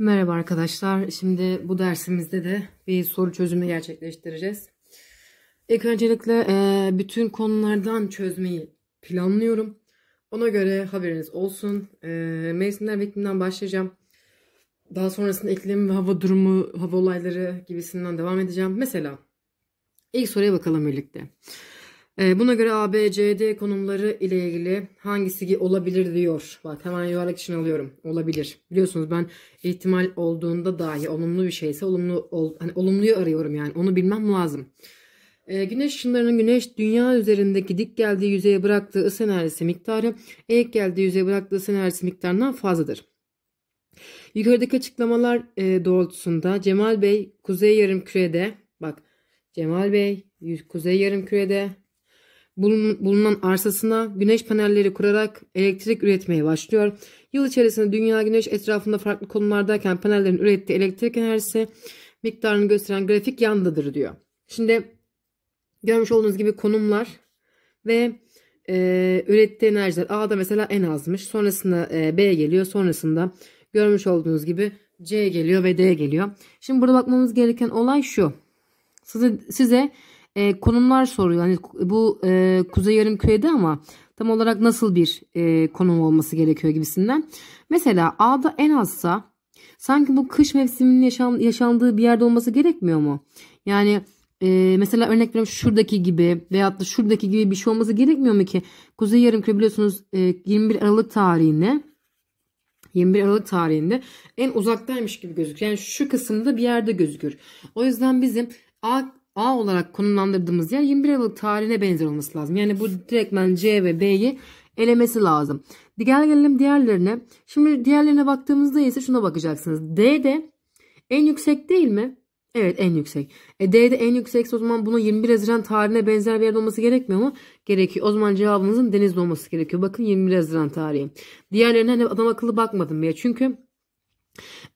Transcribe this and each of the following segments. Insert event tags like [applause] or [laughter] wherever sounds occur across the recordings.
Merhaba arkadaşlar. Şimdi bu dersimizde de bir soru çözümü gerçekleştireceğiz. İlk öncelikle e, bütün konulardan çözmeyi planlıyorum. Ona göre haberiniz olsun. E, mevsimler ve başlayacağım. Daha sonrasında iklim ve hava durumu, hava olayları gibisinden devam edeceğim. Mesela ilk soruya bakalım birlikte. Ee, buna göre ABCD konumları ile ilgili hangisi olabilir diyor. Bak hemen yuvarlak için alıyorum. Olabilir. Biliyorsunuz ben ihtimal olduğunda dahi olumlu bir şeyse olumlu ol, hani olumluyu arıyorum yani. Onu bilmem lazım. E, güneş ışınlarının güneş dünya üzerindeki dik geldiği yüzeye bıraktığı ısı enerjisi miktarı eğik geldiği yüzeye bıraktığı ısı enerjisi miktarından fazladır. Yukarıdaki açıklamalar e, doğrultusunda Cemal Bey kuzey yarım kürede bak Cemal Bey kuzey yarım kürede bulunan arsasına güneş panelleri kurarak elektrik üretmeye başlıyor. Yıl içerisinde dünya güneş etrafında farklı konumlardayken panellerin ürettiği elektrik enerjisi miktarını gösteren grafik yandadır diyor. Şimdi görmüş olduğunuz gibi konumlar ve e, ürettiği enerjiler A'da mesela en azmış. Sonrasında e, B geliyor. Sonrasında görmüş olduğunuz gibi C geliyor ve D geliyor. Şimdi burada bakmamız gereken olay şu. Size, size e, konumlar soruyor. Hani bu e, Kuzey kürede ama tam olarak nasıl bir e, konum olması gerekiyor gibisinden. Mesela A'da en azsa sanki bu kış mevsiminin yaşan, yaşandığı bir yerde olması gerekmiyor mu? Yani e, mesela örnek veriyorum şuradaki gibi veyahut da şuradaki gibi bir şey olması gerekmiyor mu ki? Kuzey yarım küre biliyorsunuz e, 21 Aralık tarihine 21 Aralık tarihinde en uzaktaymış gibi gözükür. Yani şu kısımda bir yerde gözükür. O yüzden bizim A A olarak konumlandırdığımız yer 21 Aralık tarihine benzer olması lazım. Yani bu direktmen C ve B'yi elemesi lazım. Gel gelelim diğerlerine. Şimdi diğerlerine baktığımızda ise şuna bakacaksınız. D de en yüksek değil mi? Evet en yüksek. E de en yüksekse o zaman buna 21 Haziran tarihine benzer bir yerde olması gerekmiyor mu? Gerekiyor. O zaman cevabınızın Denizli olması gerekiyor. Bakın 21 Haziran tarihi. Diğerlerine hani adam akıllı bakmadım ya. Çünkü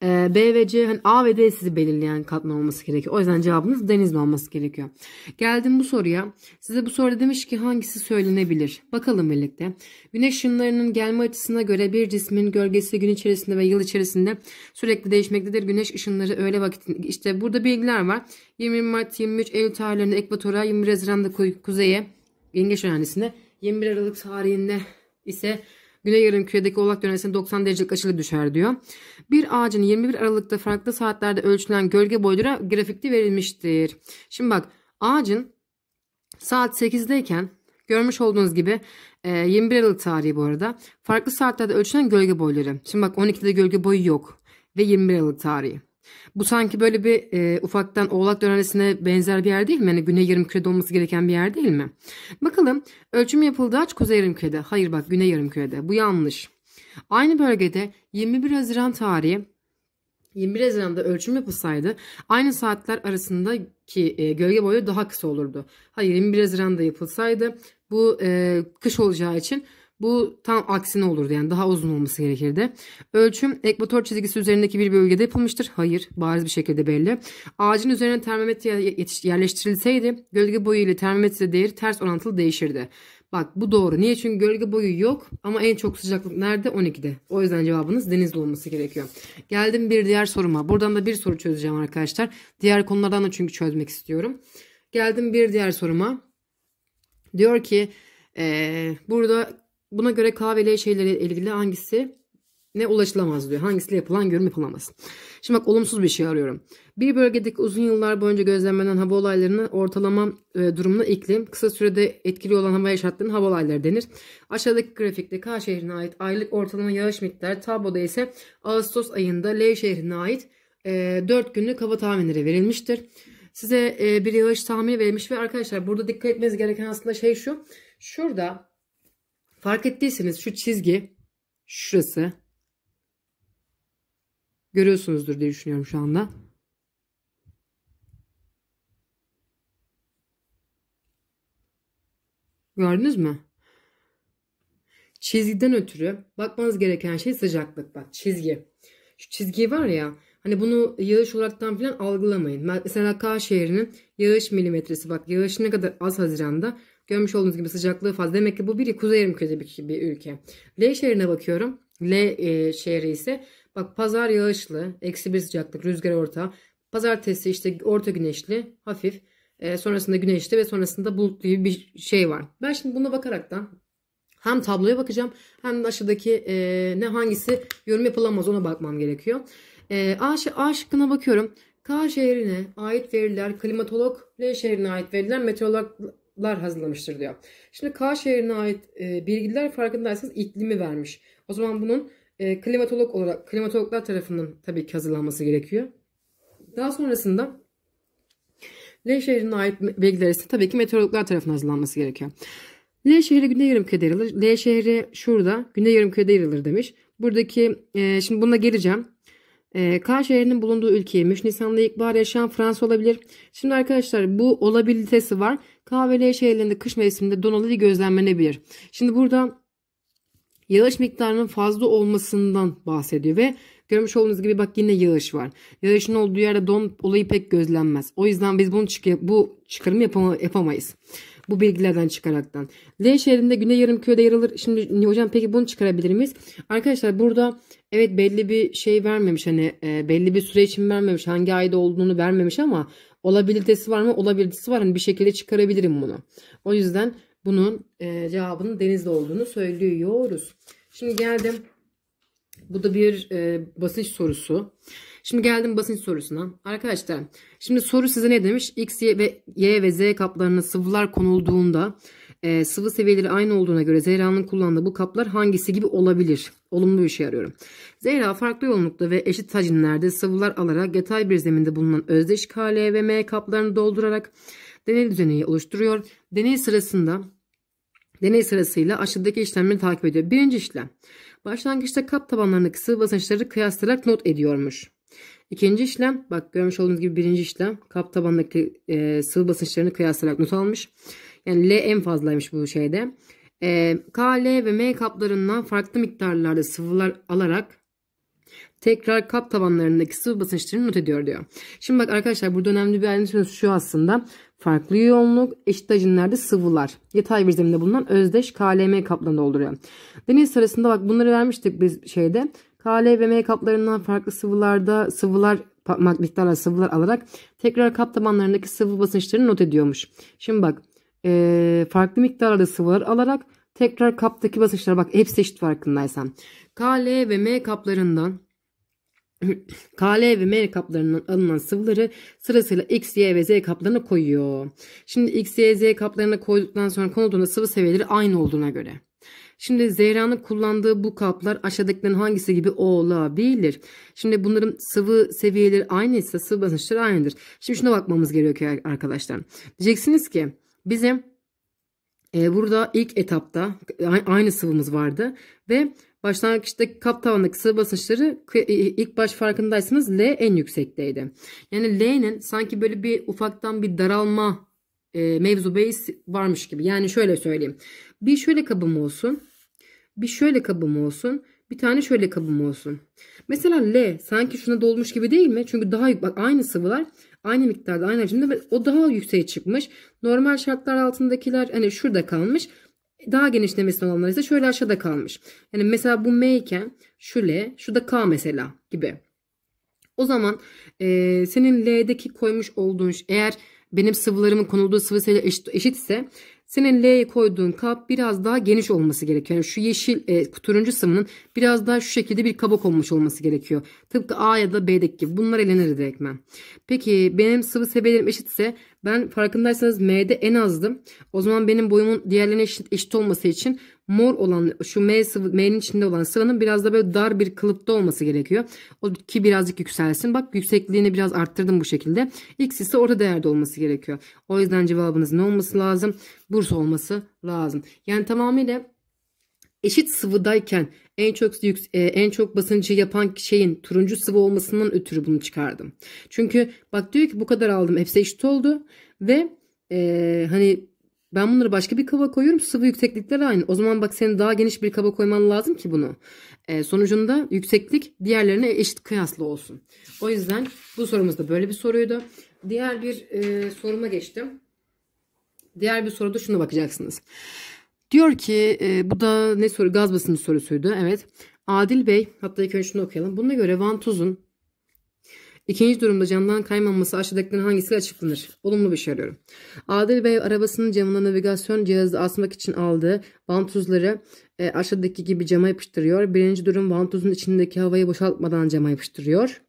e, B ve C hani A ve D sizi belirleyen katman olması gerekiyor. O yüzden cevabınız deniz mi olması gerekiyor. Geldim bu soruya. Size bu soruda demiş ki hangisi söylenebilir? Bakalım birlikte. Güneş ışınlarının gelme açısına göre bir cismin gölgesi gün içerisinde ve yıl içerisinde sürekli değişmektedir. Güneş ışınları öğle vakitinde. İşte burada bilgiler var. 20 Mart 23 Eylül tarihlerinde ekvatora 21 Haziran'da kuzeye yengeç öğrencisine 21 Aralık tarihinde ise Güney yarım küredeki oğlak dönesine 90 derecelik açılı düşer diyor. Bir ağacın 21 Aralık'ta farklı saatlerde ölçülen gölge boyları grafikte verilmiştir. Şimdi bak ağacın saat 8'deyken görmüş olduğunuz gibi 21 e, Aralık tarihi bu arada farklı saatlerde ölçülen gölge boyları. Şimdi bak 12'de gölge boyu yok ve 21 Aralık tarihi. Bu sanki böyle bir e, ufaktan oğlak dönemesine benzer bir yer değil mi? Yani güney yarımkürede olması gereken bir yer değil mi? Bakalım ölçüm yapıldı aç kuzey yarım kürede. Hayır bak güney yarım kürede. Bu yanlış. Aynı bölgede 21 Haziran tarihi 21 Haziran'da ölçüm yapılsaydı aynı saatler arasındaki e, gölge boyu daha kısa olurdu. Hayır 21 Haziran'da yapılsaydı bu e, kış olacağı için bu tam aksine olurdu yani daha uzun olması gerekirdi. Ölçüm ekvator çizgisi üzerindeki bir bölgede yapılmıştır. Hayır bariz bir şekilde belli. Ağacın üzerine termometre yerleştirilseydi gölge boyu ile termometre değeri ters orantılı değişirdi. Bak bu doğru. Niye? Çünkü gölge boyu yok ama en çok sıcaklık nerede? 12'de. O yüzden cevabınız denizli olması gerekiyor. Geldim bir diğer soruma. Buradan da bir soru çözeceğim arkadaşlar. Diğer konulardan da çünkü çözmek istiyorum. Geldim bir diğer soruma. Diyor ki ee, burada Buna göre K ve L şeyleri ilgili hangisi ne ulaşılamaz diyor. Hangisiyle yapılan yorum yapılamaz. Şimdi bak olumsuz bir şey arıyorum. Bir bölgedeki uzun yıllar boyunca gözlemlenen hava olaylarını ortalama e, durumuna iklim, kısa sürede etkili olan hava şartlarının hava olayları denir. Aşağıdaki grafikte K şehrine ait aylık ortalama yağış miktarı tabloda ise Ağustos ayında L şehrine ait e, 4 günlük hava tahminleri verilmiştir. Size e, bir yağış tahmini verilmiş ve arkadaşlar burada dikkat etmeniz gereken aslında şey şu. Şurada Fark ettiyseniz şu çizgi şurası görüyorsunuzdur diye düşünüyorum şu anda. Gördünüz mü? Çizgiden ötürü bakmanız gereken şey sıcaklık. Bak çizgi. Şu çizgi var ya hani bunu yağış olaraktan falan algılamayın. Mesela K şehrinin yağış milimetresi bak yağış ne kadar az Haziran'da Görmüş olduğunuz gibi sıcaklığı fazla. Demek ki bu biri Kuzey Yarımköy'de bir, bir ülke. L şehrine bakıyorum. L e, şehri ise bak pazar yağışlı, eksi bir sıcaklık, rüzgar orta. Pazartesi işte orta güneşli, hafif. E, sonrasında güneşli ve sonrasında bulutlu gibi bir şey var. Ben şimdi buna da, hem tabloya bakacağım hem de aşağıdaki e, ne hangisi yorum yapılamaz ona bakmam gerekiyor. E, A, A şıkkına bakıyorum. K şehrine ait veriler klimatolog, L şehrine ait veriler meteorolog raporlar hazırlamıştır diyor. Şimdi K şehrine ait e, bilgiler farkındaysanız iklimi vermiş. O zaman bunun e, klimatolog olarak klimatologlar tarafından tabii ki hazırlanması gerekiyor. Daha sonrasında L şehrine ait bilgiler ise tabii ki meteorologlar tarafından hazırlanması gerekiyor. L şehri günde yarım yer alır. L şehri şurada günde yarım yer alır demiş. Buradaki e, şimdi buna geleceğim. E, K şehrinin bulunduğu ülke 23 Nisan'da ilkbahar yaşayan Fransa olabilir. Şimdi arkadaşlar bu olabilitesi var. K ve şehirlerinde kış mevsiminde donalı gözlemlenebilir. Şimdi burada yağış miktarının fazla olmasından bahsediyor ve görmüş olduğunuz gibi bak yine yağış var. Yağışın olduğu yerde don olayı pek gözlenmez. O yüzden biz bunu çık bu çıkarım yapama yapamayız. Bu bilgilerden çıkaraktan. L şehrinde Güney köyde yer alır. Şimdi hocam peki bunu çıkarabilir miyiz? Arkadaşlar burada evet belli bir şey vermemiş. Hani e, belli bir süre için vermemiş. Hangi ayda olduğunu vermemiş ama olabilitesi var mı? Olabilitesi var. Hani bir şekilde çıkarabilirim bunu. O yüzden bunun e, cevabının denizde olduğunu söylüyoruz. Şimdi geldim. Bu da bir e, basınç sorusu. Şimdi geldim basınç sorusuna. Arkadaşlar şimdi soru size ne demiş? X, Y ve, y ve Z kaplarına sıvılar konulduğunda e, sıvı seviyeleri aynı olduğuna göre Zehra'nın kullandığı bu kaplar hangisi gibi olabilir? Olumlu bir şey arıyorum. Zehra farklı yoğunlukta ve eşit hacimlerde sıvılar alarak yatay bir zeminde bulunan özdeş K, L ve M kaplarını doldurarak deney düzeneyi oluşturuyor. Deney sırasında deney sırasıyla aşağıdaki işlemleri takip ediyor. Birinci işlem. Başlangıçta kap tabanlarındaki sıvı basınçları kıyaslayarak not ediyormuş. İkinci işlem bak görmüş olduğunuz gibi birinci işlem kap tabanındaki e, sıvı basınçlarını kıyaslayarak not almış. Yani L en fazlaymış bu şeyde. E, K, L ve M kaplarından farklı miktarlarda sıvılar alarak tekrar kap tabanlarındaki sıvı basınçlarını not ediyor diyor. Şimdi bak arkadaşlar burada önemli bir ayrıntı söz şu aslında. Farklı yoğunluk eşit hacimlerde sıvılar. Yatay bir zeminde bulunan özdeş KLM kaplarını dolduruyor. Deniz sırasında bak bunları vermiştik biz şeyde. Tale ve M kaplarından farklı sıvılarda sıvılar miktarla sıvılar alarak tekrar kap tabanlarındaki sıvı basınçlarını not ediyormuş. Şimdi bak e, farklı miktarda sıvılar alarak tekrar kaptaki basınçlara bak hepsi eşit farkındaysan. K, L ve M kaplarından [clears throat] KL ve M kaplarından alınan sıvıları sırasıyla X, Y ve Z kaplarına koyuyor. Şimdi X, Y, Z kaplarına koyduktan sonra konulduğunda sıvı seviyeleri aynı olduğuna göre. Şimdi Zehra'nın kullandığı bu kaplar aşağıdakilerin hangisi gibi olabilir? Şimdi bunların sıvı seviyeleri aynıysa sıvı basınçları aynıdır. Şimdi şuna bakmamız gerekiyor arkadaşlar. Diyeceksiniz ki bizim e, burada ilk etapta aynı sıvımız vardı ve başlangıçta kap tavandaki sıvı basınçları e, ilk baş farkındaysanız L en yüksekteydi. Yani L'nin sanki böyle bir ufaktan bir daralma e, mevzu bahis varmış gibi. Yani şöyle söyleyeyim. Bir şöyle kabım olsun. Bir şöyle kabım olsun. Bir tane şöyle kabım olsun. Mesela L sanki şuna dolmuş gibi değil mi? Çünkü daha bak aynı sıvılar aynı miktarda aynı hacimde ve o daha yükseğe çıkmış. Normal şartlar altındakiler hani şurada kalmış. Daha genişlemesi olanlar ise şöyle aşağıda kalmış. Yani mesela bu M iken şu L, şu da K mesela gibi. O zaman e, senin L'deki koymuş olduğun eğer benim sıvılarımın konulduğu sıvı sayıyla eşit, eşit ise senin L'ye koyduğun kap biraz daha geniş olması gerekiyor. Yani şu yeşil e, turuncu sıvının biraz daha şu şekilde bir kabak olmuş olması gerekiyor. Tıpkı A ya da B'deki gibi. Bunlar elenir direktmen. Peki benim sıvı seviyelerim eşitse ben farkındaysanız M'de en azdım. O zaman benim boyumun diğerlerine eşit, eşit olması için mor olan şu M sıvı M'nin içinde olan sıvının biraz da böyle dar bir kılıpta olması gerekiyor. O ki birazcık yükselsin. Bak yüksekliğini biraz arttırdım bu şekilde. X ise orta değerde olması gerekiyor. O yüzden cevabınız ne olması lazım? Bursa olması lazım. Yani tamamıyla eşit sıvıdayken en çok yük, e, en çok basıncı yapan şeyin turuncu sıvı olmasından ötürü bunu çıkardım. Çünkü bak diyor ki bu kadar aldım hepsi eşit oldu ve e, hani ben bunları başka bir kaba koyuyorum. Sıvı yükseklikler aynı. O zaman bak senin daha geniş bir kaba koyman lazım ki bunu. E, sonucunda yükseklik diğerlerine eşit kıyaslı olsun. O yüzden bu sorumuz da böyle bir soruydu. Diğer bir e, soruma geçtim. Diğer bir soruda şunu bakacaksınız. Diyor ki e, bu da ne soru? Gaz basıncı sorusuydu. Evet. Adil Bey hatta ilk önce şunu okuyalım. Buna göre vantuzun İkinci durumda camdan kaymaması aşağıdakilerin hangisi açıklanır? Olumlu bir şey arıyorum. Adil Bey arabasının camına navigasyon cihazı asmak için aldığı vantuzları e, aşağıdaki gibi cama yapıştırıyor. Birinci durum vantuzun içindeki havayı boşaltmadan cama yapıştırıyor.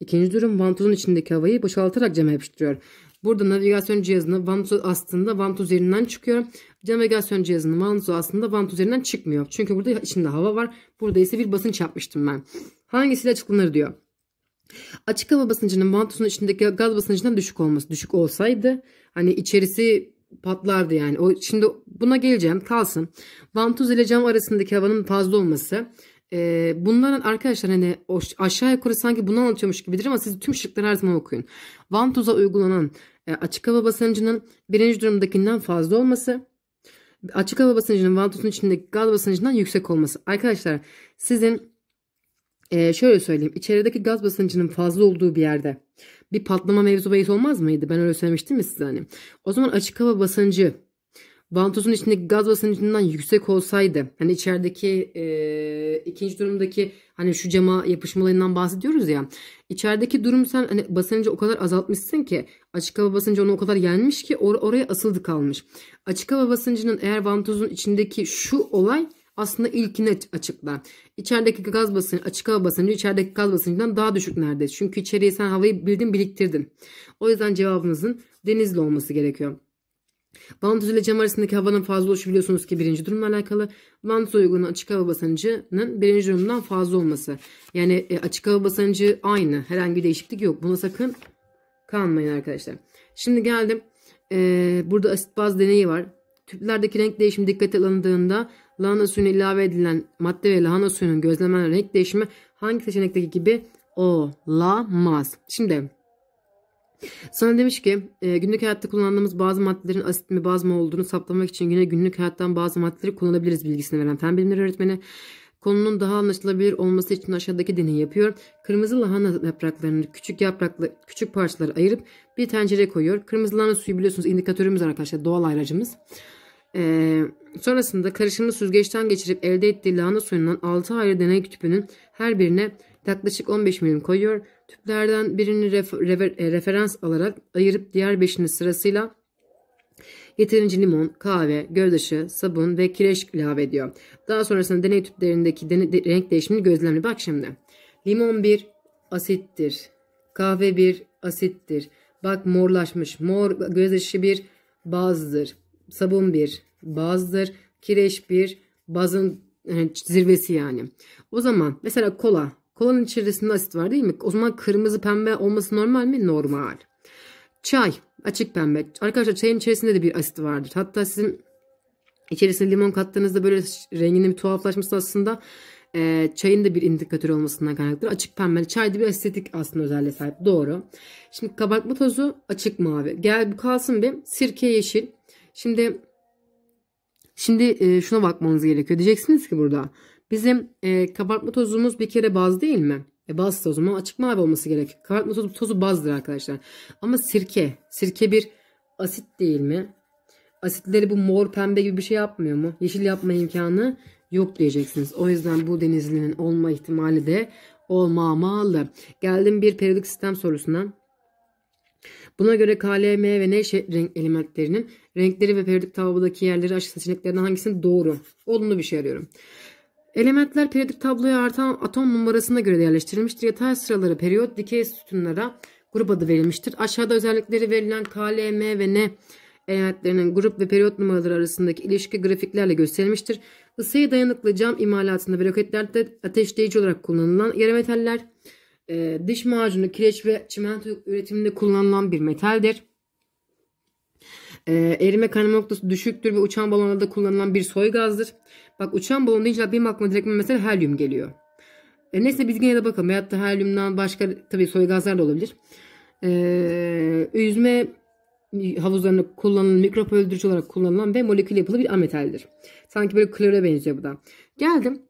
İkinci durum vantuzun içindeki havayı boşaltarak cama yapıştırıyor. Burada navigasyon cihazını vantuz astığında vantuz yerinden çıkıyor. Navigasyon cihazının vantuzu aslında vantuz yerinden çıkmıyor. Çünkü burada içinde hava var. Burada ise bir basınç yapmıştım ben. Hangisiyle açıklanır diyor. Açık hava basıncının vantosun içindeki gaz basıncından düşük olması. Düşük olsaydı hani içerisi patlardı yani. O şimdi buna geleceğim kalsın. Vantuz ile cam arasındaki havanın fazla olması. Ee, bunların arkadaşlar hani o aşağı yukarı sanki bunu anlatıyormuş gibidir ama siz tüm şıkları her zaman okuyun. Vantuza uygulanan e, açık hava basıncının birinci durumdakinden fazla olması. Açık hava basıncının vantuzun içindeki gaz basıncından yüksek olması. Arkadaşlar sizin e, şöyle söyleyeyim. İçerideki gaz basıncının fazla olduğu bir yerde bir patlama mevzu bahis olmaz mıydı? Ben öyle söylemiştim mi size hani. O zaman açık hava basıncı vantuzun içindeki gaz basıncından yüksek olsaydı hani içerideki e, ikinci durumdaki hani şu cama yapışmalarından bahsediyoruz ya içerideki durum sen hani basıncı o kadar azaltmışsın ki açık hava basıncı onu o kadar yenmiş ki or oraya asıldı kalmış. Açık hava basıncının eğer vantuzun içindeki şu olay aslında ilkini açıkla. İçerideki gaz basıncı, açık hava basıncı içerideki gaz basıncından daha düşük nerede? Çünkü içeriye sen havayı bildin biriktirdin. O yüzden cevabınızın denizli olması gerekiyor. Vantuz ile cam arasındaki havanın fazla oluşu biliyorsunuz ki birinci durumla alakalı. Vantuz uygulanan açık hava basıncının birinci durumdan fazla olması. Yani e, açık hava basıncı aynı. Herhangi bir değişiklik yok. Buna sakın kanmayın arkadaşlar. Şimdi geldim. E, burada asit baz deneyi var. Tüplerdeki renk değişimi dikkate alındığında lahana suyuna ilave edilen madde ve lahana suyunun gözlemlenen renk değişimi hangi seçenekteki gibi olamaz? Şimdi sana demiş ki e, günlük hayatta kullandığımız bazı maddelerin asit mi baz mı olduğunu saptamak için yine günlük hayattan bazı maddeleri kullanabiliriz bilgisini veren fen bilimleri öğretmeni konunun daha anlaşılabilir olması için aşağıdaki deneyi yapıyor. Kırmızı lahana yapraklarını küçük yapraklı küçük parçalara ayırıp bir tencereye koyuyor. Kırmızı lahana suyu biliyorsunuz indikatörümüz arkadaşlar doğal ayracımız. Ee, sonrasında karışımı süzgeçten geçirip elde ettiği lahana suyundan 6 ayrı deney tüpünün her birine yaklaşık 15 milim koyuyor. Tüplerden birini refer, refer, e, referans alarak ayırıp diğer beşini sırasıyla yeterince limon, kahve, göldaşı, sabun ve kireç ilave ediyor. Daha sonrasında deney tüplerindeki dene, de, renk değişimini gözlemle. Bak şimdi. Limon bir asittir. Kahve bir asittir. Bak morlaşmış. Mor gözdaşı bir bazdır sabun bir bazdır. Kireç bir bazın yani e, zirvesi yani. O zaman mesela kola. Kolanın içerisinde asit var değil mi? O zaman kırmızı pembe olması normal mi? Normal. Çay. Açık pembe. Arkadaşlar çayın içerisinde de bir asit vardır. Hatta sizin içerisine limon kattığınızda böyle renginin bir tuhaflaşması aslında e, çayın da bir indikatör olmasından kaynaklıdır. Açık pembe. Çay da bir estetik aslında özelliğe sahip. Doğru. Şimdi kabartma tozu açık mavi. Gel bu kalsın bir. Sirke yeşil. Şimdi şimdi e, şuna bakmanız gerekiyor. Diyeceksiniz ki burada bizim e, kabartma tozumuz bir kere baz değil mi? E, baz tozu ama açık mavi olması gerek. Kabartma tozu, tozu bazdır arkadaşlar. Ama sirke. Sirke bir asit değil mi? Asitleri bu mor pembe gibi bir şey yapmıyor mu? Yeşil yapma imkanı yok diyeceksiniz. O yüzden bu denizlinin olma ihtimali de olmamalı. Geldim bir periyodik sistem sorusuna. Buna göre KLM ve N renk elementlerinin renkleri ve periyodik tablodaki yerleri aşı seçeneklerinden hangisini doğru, olumlu bir şey arıyorum. Elementler periyodik tabloya artan atom numarasına göre yerleştirilmiştir. Yatay sıraları periyot dikey sütunlara grup adı verilmiştir. Aşağıda özellikleri verilen KLM ve N elementlerinin grup ve periyot numaraları arasındaki ilişki grafiklerle gösterilmiştir. Isıya dayanıklı cam imalatında ve roketlerde ateşleyici olarak kullanılan yarı metaller e, diş macunu, kireç ve çimento üretiminde kullanılan bir metaldir. E, erime kaynama noktası düşüktür ve uçan balonlarda kullanılan bir soy gazdır. Bak uçan balon deyince benim aklıma direkt mesela helyum geliyor. E, neyse biz yine de bakalım. Veyahut da helyumdan başka tabii soy gazlar da olabilir. E, ee, yüzme havuzlarında kullanılan mikrop öldürücü olarak kullanılan ve molekül yapılı bir ametaldir. Sanki böyle klora benziyor bu da. Geldim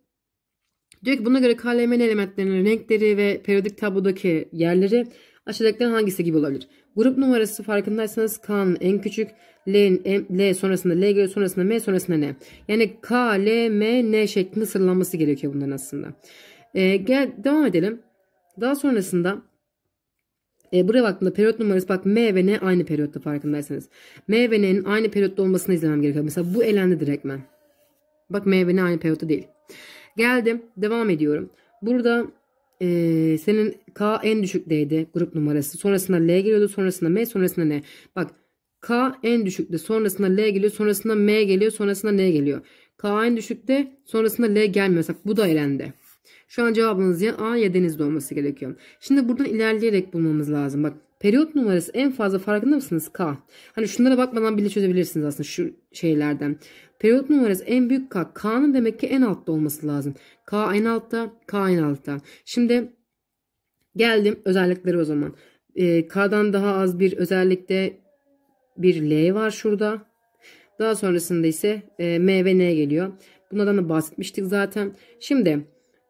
Diyor ki buna göre KLM'nin elementlerinin renkleri ve periyodik tablodaki yerleri aşağıdakilerin hangisi gibi olabilir? Grup numarası farkındaysanız K, en küçük, L'nin L sonrasında L göre sonrasında M sonrasında N. Yani K, L, M, N şeklinde sıralanması gerekiyor bunların aslında. Ee, gel devam edelim. Daha sonrasında e, buraya baktığımda periyot numarası bak M ve N aynı periyotta farkındaysanız. M ve N'nin aynı periyotta olmasını izlemem gerekiyor. Mesela bu elendi direktmen. Bak M ve N aynı periyotta değil. Geldim. Devam ediyorum. Burada e, senin K en düşükteydi grup numarası. Sonrasında L geliyordu. Sonrasında M. Sonrasında N. Bak K en düşükte. Sonrasında L geliyor. Sonrasında M geliyor. Sonrasında N geliyor. K en düşükte. Sonrasında L gelmiyor. Mesela bu da elendi. Şu an cevabınız ya A ya denizde olması gerekiyor. Şimdi buradan ilerleyerek bulmamız lazım. Bak periyot numarası en fazla farkında mısınız? K. Hani şunlara bakmadan bile çözebilirsiniz aslında şu şeylerden. Periyot numarası en büyük K. K'nın demek ki en altta olması lazım. K en altta, K en altta. Şimdi geldim özellikleri o zaman. Ee, K'dan daha az bir özellikte bir L var şurada. Daha sonrasında ise e, M ve N geliyor. Bunlardan da bahsetmiştik zaten. Şimdi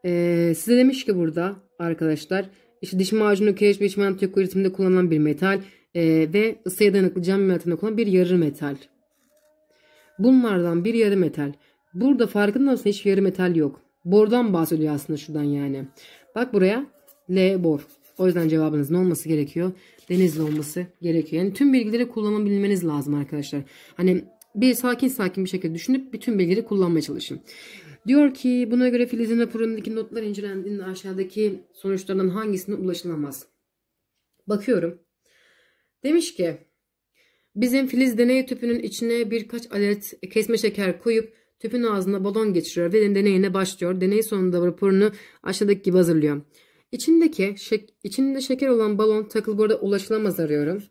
ee, size demiş ki burada arkadaşlar işte diş macunu kireç ve çimento üretiminde kullanılan bir metal e, ve ısıya dayanıklı cam imalatında kullanılan bir yarı metal. Bunlardan bir yarı metal. Burada farkında mısın hiç yarı metal yok. Bordan bahsediyor aslında şuradan yani. Bak buraya L bor. O yüzden cevabınız ne olması gerekiyor? Denizli olması gerekiyor. Yani tüm bilgileri kullanabilmeniz lazım arkadaşlar. Hani bir sakin sakin bir şekilde düşünüp bütün bilgileri kullanmaya çalışın. Diyor ki buna göre Filiz'in raporundaki notlar incelendiğinde aşağıdaki sonuçlardan hangisine ulaşılamaz? Bakıyorum. Demiş ki bizim Filiz deney tüpünün içine birkaç adet kesme şeker koyup tüpün ağzına balon geçiriyor ve deneyine başlıyor. Deney sonunda raporunu aşağıdaki gibi hazırlıyor. İçindeki şek içinde şeker olan balon takılı burada ulaşılamaz arıyorum.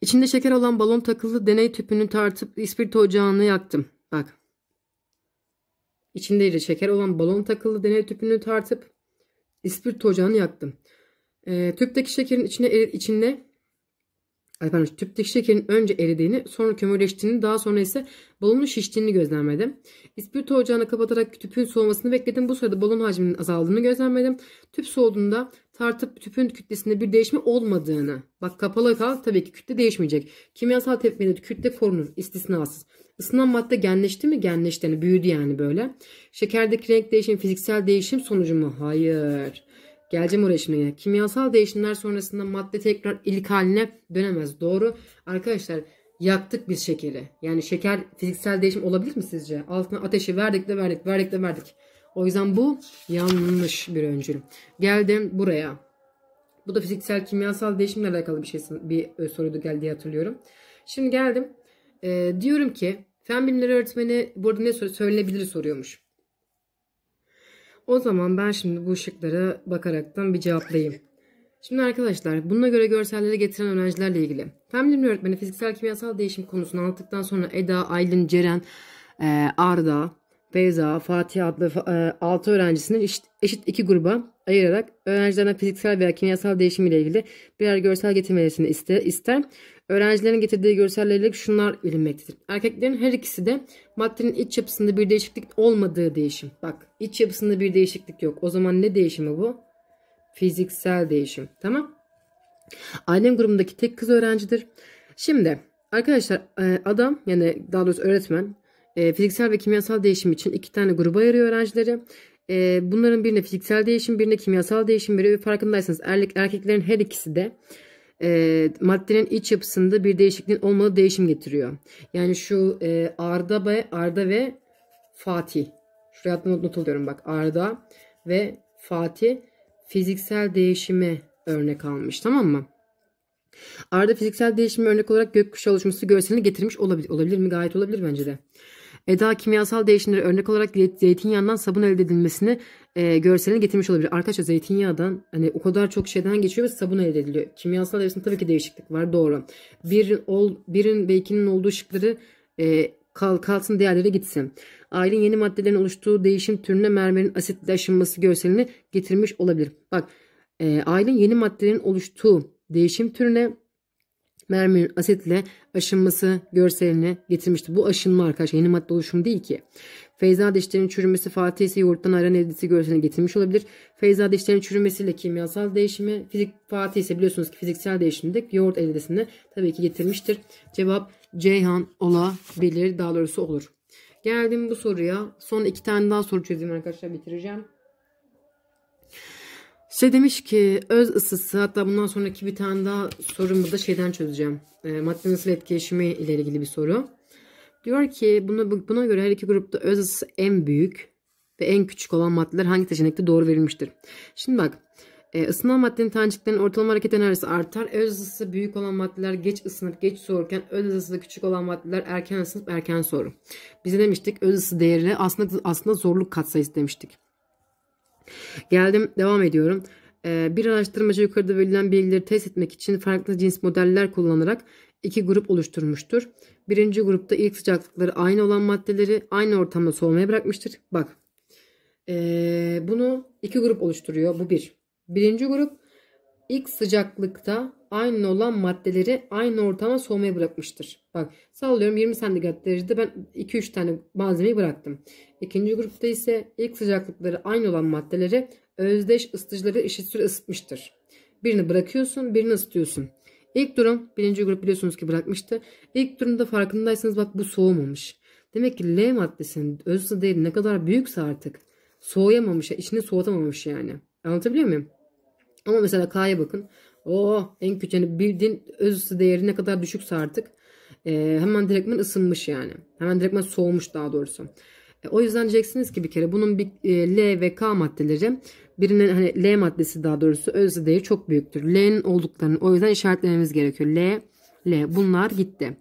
İçinde şeker olan balon takılı deney tüpünü tartıp ispirit ocağını yaktım. Bak İçinde şeker olan balon takılı deney tüpünü tartıp ispirt ocağını yaktım. E, tüpteki şekerin içine eri, içinde pardon, tüpteki şekerin önce eridiğini, sonra kömürleştiğini, daha sonra ise balonun şiştiğini gözlemledim. İspirit ocağını kapatarak tüpün soğumasını bekledim. Bu sırada balon hacminin azaldığını gözlemledim. Tüp soğuduğunda tartıp tüpün kütlesinde bir değişme olmadığını. Bak kapalı kal tabii ki kütle değişmeyecek. Kimyasal tepkimede kütle korunur istisnasız. Isınan madde genleşti mi? Genleşti yani büyüdü yani böyle. Şekerdeki renk değişim fiziksel değişim sonucu mu? Hayır. Geleceğim oraya şimdi. Kimyasal değişimler sonrasında madde tekrar ilk haline dönemez. Doğru. Arkadaşlar yaktık biz şekeri. Yani şeker fiziksel değişim olabilir mi sizce? Altına ateşi verdik de verdik, verdik de verdik. O yüzden bu yanlış bir öncül. Geldim buraya. Bu da fiziksel kimyasal değişimle alakalı bir şey bir e, soruydu geldi hatırlıyorum. Şimdi geldim. E, diyorum ki Fen bilimleri öğretmeni burada ne söylenebilir soruyormuş. O zaman ben şimdi bu şıklara bakaraktan bir cevaplayayım. Şimdi arkadaşlar bununla göre görselleri getiren öğrencilerle ilgili. Fen bilimleri öğretmeni fiziksel kimyasal değişim konusunu anlattıktan sonra Eda, Aylin, Ceren, e, Arda, Beyza, Fatih adlı 6 e, öğrencisini eşit iki gruba ayırarak öğrencilerden fiziksel veya kimyasal değişim ile ilgili birer görsel getirmelerini ister. Öğrencilerin getirdiği görsellerle şunlar bilinmektedir. Erkeklerin her ikisi de maddenin iç yapısında bir değişiklik olmadığı değişim. Bak iç yapısında bir değişiklik yok. O zaman ne değişimi bu? Fiziksel değişim. Tamam. Ailem grubundaki tek kız öğrencidir. Şimdi arkadaşlar e, adam yani daha doğrusu öğretmen e, fiziksel ve kimyasal değişim için iki tane gruba ayırıyor öğrencileri. E, bunların birine fiziksel değişim birine kimyasal değişim veriyor. Farkındaysanız erkeklerin her ikisi de e, maddenin iç yapısında bir değişikliğin olmadığı değişim getiriyor. Yani şu e, Arda ve Arda ve Fatih. Şuraya not, not alıyorum bak. Arda ve Fatih fiziksel değişime örnek almış tamam mı? Arda fiziksel değişimi örnek olarak gökkuşu oluşması görselini getirmiş olabilir. Olabilir mi? Gayet olabilir bence de. Eda kimyasal değişimleri örnek olarak zeytinyağından sabun elde edilmesini e, görselini getirmiş olabilir. Arkadaşlar zeytinyağdan hani o kadar çok şeyden geçiyor ve sabun elde ediliyor. Kimyasal arasında tabii ki değişiklik var doğru. Birin, ol, birin ve ikinin olduğu şıkları e, kal, kalsın diğerleri gitsin. Ailen yeni maddelerin oluştuğu değişim türüne mermerin asitle aşınması görselini getirmiş olabilir. Bak e, ailen yeni maddelerin oluştuğu değişim türüne mermerin asitle aşınması görselini getirmişti. Bu aşınma arkadaşlar yeni madde oluşumu değil ki. Feyza dişlerin çürümesi Fatih ise yoğurttan ayran eldisi görselini getirmiş olabilir. Feyza dişlerin çürümesiyle kimyasal değişimi, fizik Fatih ise biliyorsunuz ki fiziksel değişimde yoğurt eldisini tabii ki getirmiştir. Cevap Ceyhan olabilir daha doğrusu olur. Geldim bu soruya. Son iki tane daha soru çözeyim arkadaşlar bitireceğim. Şey demiş ki öz ısısı hatta bundan sonraki bir tane daha sorumu da şeyden çözeceğim. E, madde nasıl etkileşimi ile ilgili bir soru. Diyor ki bunu, buna göre her iki grupta öz ısısı en büyük ve en küçük olan maddeler hangi seçenekte doğru verilmiştir? Şimdi bak e, ısınan maddenin taneciklerinin ortalama hareket enerjisi artar. Öz ısısı büyük olan maddeler geç ısınıp geç soğurken öz ısısı küçük olan maddeler erken ısınıp erken soğur. Biz demiştik öz ısı değerine aslında, aslında zorluk katsayısı demiştik. Geldim devam ediyorum. E, bir araştırmacı yukarıda verilen bilgileri test etmek için farklı cins modeller kullanarak iki grup oluşturmuştur. Birinci grupta ilk sıcaklıkları aynı olan maddeleri aynı ortamda soğumaya bırakmıştır. Bak ee, bunu iki grup oluşturuyor. Bu bir. Birinci grup ilk sıcaklıkta aynı olan maddeleri aynı ortama soğumaya bırakmıştır. Bak sallıyorum 20 santigrat derecede ben 2-3 tane malzemeyi bıraktım. İkinci grupta ise ilk sıcaklıkları aynı olan maddeleri özdeş ısıtıcıları eşit süre ısıtmıştır. Birini bırakıyorsun birini ısıtıyorsun. İlk durum birinci grup biliyorsunuz ki bırakmıştı. İlk durumda farkındaysanız bak bu soğumamış. Demek ki L maddesinin öz değeri ne kadar büyükse artık soğuyamamış, içini soğutamamış yani. Anlatabiliyor muyum? Ama mesela K'ya bakın. O oh, en küçük yani bildiğin öz ısı değeri ne kadar düşükse artık e, hemen direktmen ısınmış yani. Hemen direktmen soğumuş daha doğrusu. E, o yüzden diyeceksiniz ki bir kere bunun bir e, L ve K maddeleri birinin hani L maddesi daha doğrusu öz değeri çok büyüktür. L'nin olduklarını o yüzden işaretlememiz gerekiyor. L, L bunlar gitti.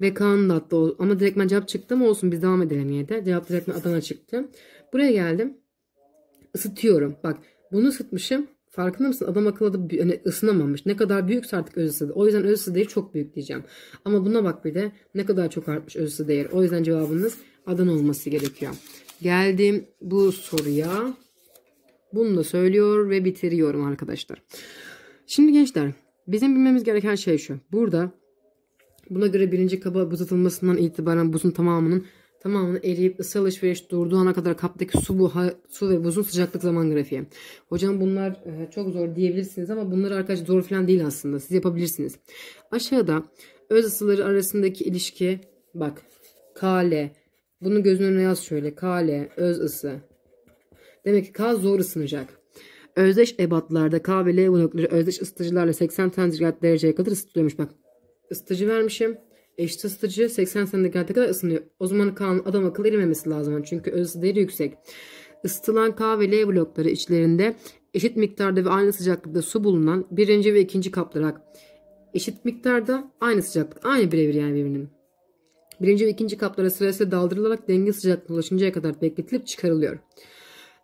Ve Kaan da attı. Ama direktmen cevap çıktı mı olsun biz devam edelim yine de. Cevap direktmen Adana çıktı. Buraya geldim. Isıtıyorum. Bak bunu ısıtmışım. Farkında mısın? Adam akıllı da hani ısınamamış. Ne kadar büyükse artık öz ısı. O yüzden öz ısı değeri çok büyük diyeceğim. Ama buna bak bir de ne kadar çok artmış öz ısı değeri. O yüzden cevabınız Adana olması gerekiyor. Geldim bu soruya. Bunu da söylüyor ve bitiriyorum arkadaşlar. Şimdi gençler bizim bilmemiz gereken şey şu. Burada buna göre birinci kaba buz atılmasından itibaren buzun tamamının tamamını eriyip ısı alışveriş durduğu ana kadar kaptaki su, bu su ve buzun sıcaklık zaman grafiği. Hocam bunlar e, çok zor diyebilirsiniz ama bunlar arkadaşlar zor falan değil aslında. Siz yapabilirsiniz. Aşağıda öz ısıları arasındaki ilişki bak KL bunu gözün önüne yaz şöyle KL öz ısı Demek ki K zor ısınacak. Özdeş ebatlarda K ve L molekülleri özdeş ısıtıcılarla 80 santigrat dereceye kadar ısıtılıyormuş. Bak ısıtıcı vermişim. Eşit ısıtıcı 80 santigrata kadar ısınıyor. O zaman K'nın adam akıllı erimemesi lazım. Çünkü öz değeri yüksek. Isıtılan K ve L blokları içlerinde eşit miktarda ve aynı sıcaklıkta su bulunan birinci ve ikinci kaplarak eşit miktarda aynı sıcaklık. Aynı birebir yani birbirinin. Birinci ve ikinci kaplara sırasıyla daldırılarak denge sıcaklığına ulaşıncaya kadar bekletilip çıkarılıyor.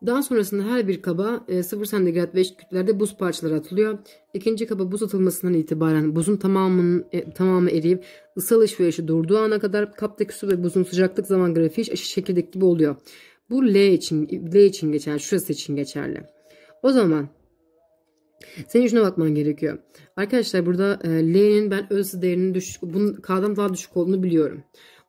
Daha sonrasında her bir kaba 0 e, santigrat ve eşit buz parçaları atılıyor. İkinci kaba buz atılmasından itibaren buzun tamamının, e, tamamı eriyip ısı alışverişi durduğu ana kadar kaptaki su ve buzun sıcaklık zaman grafiği şekildeki gibi oluyor. Bu L için, L için geçerli. Şurası için geçerli. O zaman senin şuna bakman gerekiyor. Arkadaşlar burada e, L'nin ben öz değerinin düşük, bunun K'dan daha düşük olduğunu biliyorum.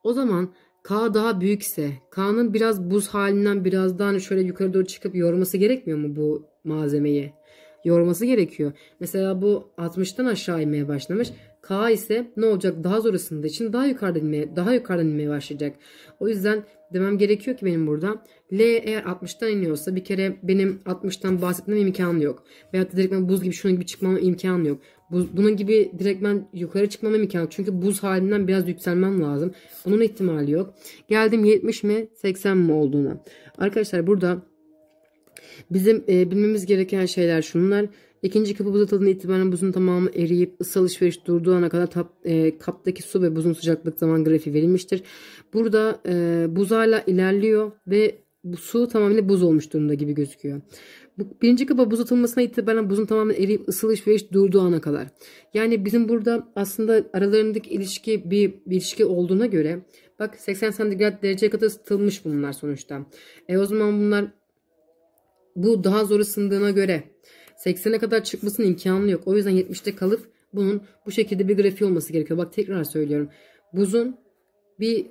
O zaman K daha büyükse K'nın biraz buz halinden birazdan şöyle yukarı doğru çıkıp yorması gerekmiyor mu bu malzemeyi? Yorması gerekiyor. Mesela bu 60'tan aşağı inmeye başlamış. K ise ne olacak? Daha zor ısındığı için daha yukarıdan inmeye, daha yukarıdan inmeye başlayacak. O yüzden demem gerekiyor ki benim burada L eğer 60'tan iniyorsa bir kere benim 60'tan bahsetmem imkanı yok. veya da direkt ben buz gibi şunun gibi çıkmama imkanı yok. Buz, bunun gibi direkt ben yukarı çıkmama imkanı yok. Çünkü buz halinden biraz yükselmem lazım. Bunun ihtimali yok. Geldim 70 mi 80 mi olduğuna. Arkadaşlar burada bizim e, bilmemiz gereken şeyler şunlar. İkinci kapı buzatıldığında itibaren buzun tamamı eriyip ısı alışveriş durduğu ana kadar tap, e, kaptaki su ve buzun sıcaklık zaman grafiği verilmiştir. Burada e, buz hala ilerliyor ve bu su tamamen buz olmuş durumda gibi gözüküyor. Bu, birinci kapı buz atılmasına itibaren buzun tamamen eriyip ısı alışveriş durduğu ana kadar. Yani bizim burada aslında aralarındaki ilişki bir, bir ilişki olduğuna göre bak 80 santigrat dereceye kadar ısıtılmış bunlar sonuçta. E o zaman bunlar bu daha zor ısındığına göre 80'e kadar çıkmasının imkanı yok. O yüzden 70'te kalıp bunun bu şekilde bir grafiği olması gerekiyor. Bak tekrar söylüyorum. Buzun bir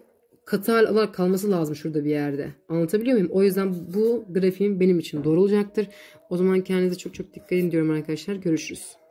katı hal olarak kalması lazım şurada bir yerde. Anlatabiliyor muyum? O yüzden bu grafiğim benim için doğru olacaktır. O zaman kendinize çok çok dikkat edin diyorum arkadaşlar. Görüşürüz.